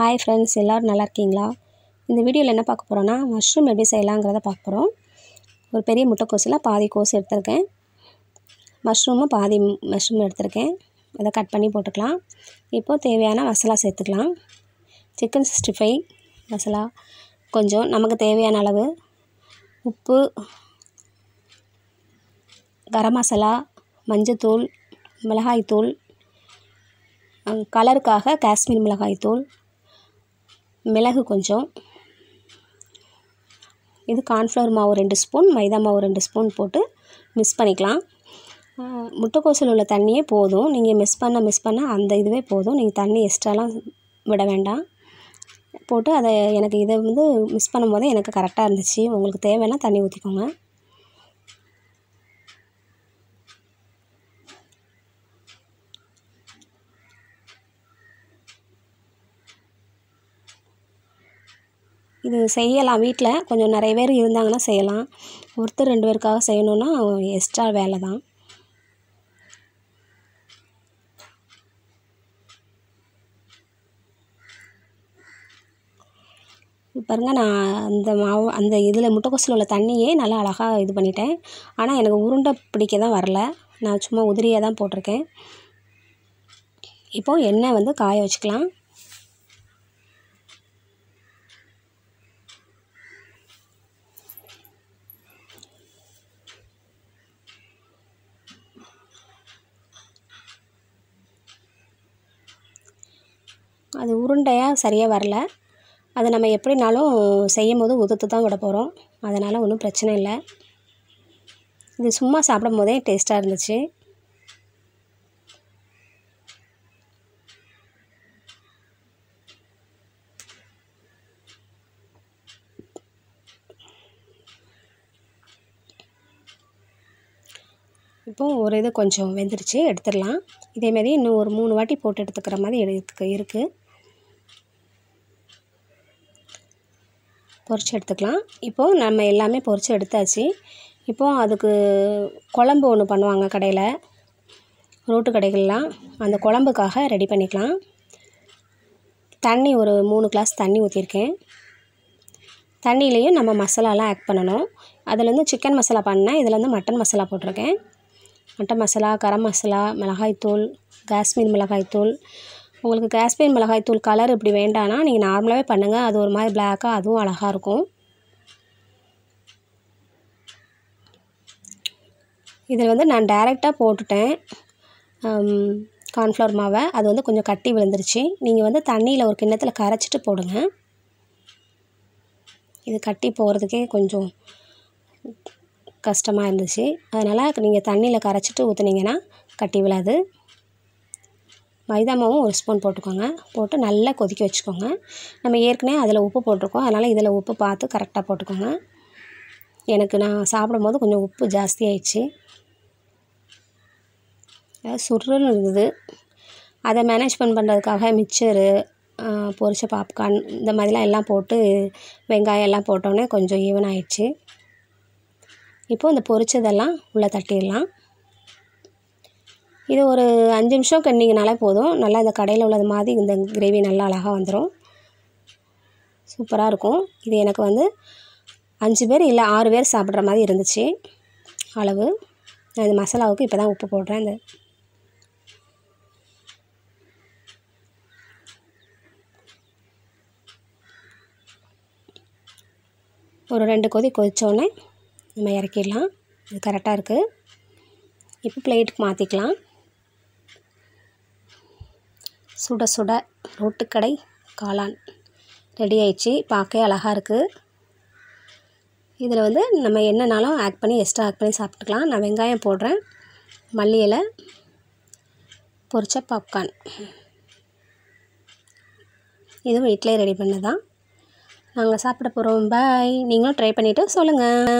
hi friends எல்லோரும் நல்லா இருக்கீங்களா இந்த வீடியோவில் என்ன பார்க்க போகிறோன்னா மஷ்ரூம் எப்படி செய்யலாங்கிறத பார்க்க போகிறோம் ஒரு பெரிய முட்டைக்கோசில் பாதி கோஸ் எடுத்திருக்கேன் மஷ்ரூமும் பாதி மஷ்ரூம் எடுத்திருக்கேன் அதை கட் பண்ணி போட்டுக்கலாம் இப்போது தேவையான மசாலா சேர்த்துக்கலாம் சிக்கன் சிக்ஸ்டி ஃபைவ் மசாலா கொஞ்சம் நமக்கு தேவையான அளவு உப்பு கரம் மசாலா மஞ்சத்தூள் மிளகாய்த்தூள் கலருக்காக காஷ்மீர் மிளகாய்த்தூள் மிளகு கொஞ்சம் இது கார்ன்ஃப்ளவர் மாவு ரெண்டு ஸ்பூன் மைதா மாவு ரெண்டு ஸ்பூன் போட்டு மிக்ஸ் பண்ணிக்கலாம் முட்டைக்கோசில் உள்ள தண்ணியே போதும் நீங்கள் மிஸ் பண்ண மிஸ் பண்ண அந்த இதுவே போதும் நீங்கள் தண்ணி எக்ஸ்ட்ராலாம் விட வேண்டாம் போட்டு அதை எனக்கு இதை வந்து மிஸ் பண்ணும்போதே எனக்கு கரெக்டாக இருந்துச்சு உங்களுக்கு தேவைன்னா தண்ணி ஊற்றிக்கோங்க இது செய்யலாம் வீட்டில் கொஞ்சம் நிறைய பேர் இருந்தாங்கன்னா செய்யலாம் ஒருத்தர் ரெண்டு பேருக்காக செய்யணுன்னா எக்ஸ்ட்ரா வேலை தான் பாருங்க நான் அந்த மாவு அந்த இதில் முட்டைக்கொசில் உள்ள தண்ணியே நல்லா அழகாக இது பண்ணிட்டேன் ஆனால் எனக்கு உருண்டை பிடிக்க தான் வரல நான் சும்மா உதிரியாக தான் போட்டிருக்கேன் இப்போது எண்ணெய் வந்து காய வச்சுக்கலாம் அது உருண்டையாக சரியாக வரல அதை நம்ம எப்படினாலும் செய்யும் போது உதுத்து தான் விட போகிறோம் அதனால் ஒன்றும் பிரச்சனை இல்லை இது சும்மா சாப்பிடும் போதே டேஸ்ட்டாக இருந்துச்சு இப்போது ஒரு இது கொஞ்சம் வெந்துருச்சு எடுத்துடலாம் இதேமாரி இன்னும் ஒரு மூணு வாட்டி போட்டு எடுத்துக்கிற மாதிரி எடுத்துக்க இருக்குது பொரிச்சு எடுத்துக்கலாம் இப்போது நம்ம எல்லாமே பொரிச்சு எடுத்தாச்சு இப்போது அதுக்கு குழம்பு ஒன்று பண்ணுவாங்க கடையில் ரோட்டு கடைகள்லாம் அந்த குழம்புக்காக ரெடி பண்ணிக்கலாம் தண்ணி ஒரு மூணு கிளாஸ் தண்ணி ஊற்றிருக்கேன் தண்ணியிலையும் நம்ம மசாலாலாம் ஆட் பண்ணணும் அதில் வந்து சிக்கன் மசாலா பண்ணேன் இதில் வந்து மட்டன் மசாலா போட்டிருக்கேன் மட்டன் மசாலா கரம் மசாலா மிளகாய்த்தூள் காஷ்மீர் மிளகாய்த்தூள் உங்களுக்கு காஷ்மீர் மிளகாய் தூள் கலர் இப்படி வேண்டானா நீங்கள் நார்மலாகவே பண்ணுங்கள் அது ஒரு மாதிரி பிளாக்காக அதுவும் அழகாக இருக்கும் இதில் வந்து நான் டைரெக்டாக போட்டுட்டேன் கார்ன்ஃப்ளவர் மாவை அது வந்து கொஞ்சம் கட்டி விழுந்துருச்சு நீங்கள் வந்து தண்ணியில் ஒரு கிண்ணத்தில் கரைச்சிட்டு போடுங்க இது கட்டி போகிறதுக்கே கொஞ்சம் கஷ்டமாக இருந்துச்சு அதனால் நீங்கள் தண்ணியில் கரைச்சிட்டு ஊற்றுனீங்கன்னா கட்டி விழாது மைதா மாவும் ஒரு ஸ்பூன் போட்டுக்கோங்க போட்டு நல்லா கொதிக்க வச்சுக்கோங்க நம்ம ஏற்கனவே அதில் உப்பு போட்டிருக்கோம் அதனால் இதில் உப்பு பார்த்து கரெக்டாக போட்டுக்கோங்க எனக்கு நான் சாப்பிடும்போது கொஞ்சம் உப்பு ஜாஸ்தியாயிடுச்சு சுருன்னு இருந்தது அதை மேனேஜ்மெண்ட் பண்ணுறதுக்காக மிக்சரு பொரிச்ச பாப்கார்ன் இந்த மாதிரிலாம் எல்லாம் போட்டு வெங்காயம் எல்லாம் போட்டோன்னே கொஞ்சம் ஈவன் ஆயிடுச்சு இப்போது இந்த பொரிச்சதெல்லாம் உள்ளே தட்டிடலாம் இது ஒரு அஞ்சு நிமிஷம் கண்ணிங்கனாலே போதும் நல்லா இந்த கடையில் உள்ளது மாதிரி இந்த கிரேவி நல்லா அழகாக வந்துடும் சூப்பராக இருக்கும் இது எனக்கு வந்து அஞ்சு பேர் இல்லை ஆறு பேர் சாப்பிட்ற மாதிரி இருந்துச்சு அளவு நான் இந்த மசாலாவுக்கு இப்போ தான் உப்பு போடுறேன் இந்த ஒரு ரெண்டு கொதி கொதித்தோடனே நம்ம இறக்கிடலாம் இது கரெக்டாக இருக்குது இப்போ பிளேட்டுக்கு மாற்றிக்கலாம் சுட சுட ரோட்டுக்கடை காளான் ரெடி ஆயிடுச்சு பார்க்கவே அழகாக இருக்குது இதில் வந்து நம்ம என்னனாலும் ஆட் பண்ணி எக்ஸ்ட்ரா ஆட் பண்ணி சாப்பிட்டுக்கலாம் நான் வெங்காயம் போடுறேன் மல்லி இலை பொரிச்ச பாப்கார்ன் இதுவும் வீட்டிலே ரெடி பண்ணதான் நாங்கள் சாப்பிட போகிறோம் பாய் நீங்களும் ட்ரை பண்ணிவிட்டு சொல்லுங்கள்